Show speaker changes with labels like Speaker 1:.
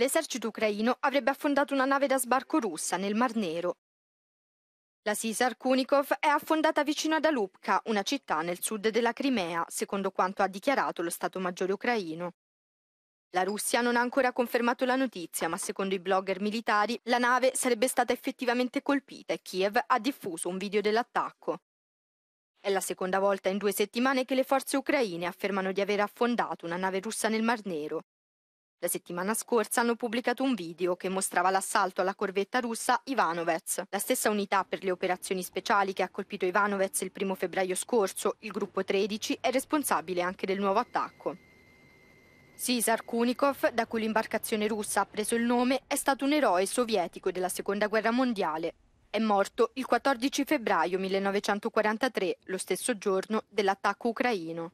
Speaker 1: l'esercito ucraino avrebbe affondato una nave da sbarco
Speaker 2: russa nel Mar Nero. La Caesar Kunikov è affondata vicino ad Alupka, una città nel sud della Crimea, secondo quanto ha dichiarato lo Stato Maggiore ucraino. La Russia non ha ancora confermato la notizia, ma secondo i blogger militari la nave sarebbe stata effettivamente colpita e Kiev ha diffuso un video dell'attacco. È la seconda volta in due settimane che le forze ucraine affermano di aver affondato una nave russa nel Mar Nero. La settimana scorsa hanno pubblicato un video che mostrava l'assalto alla corvetta russa Ivanovets, la stessa unità per le operazioni speciali che ha colpito Ivanovets il 1 febbraio scorso, il gruppo 13, è responsabile anche del nuovo attacco. Cesar Kunikov, da cui l'imbarcazione russa ha preso il nome, è stato un eroe sovietico della Seconda Guerra Mondiale. È morto il 14 febbraio 1943, lo stesso giorno dell'attacco ucraino.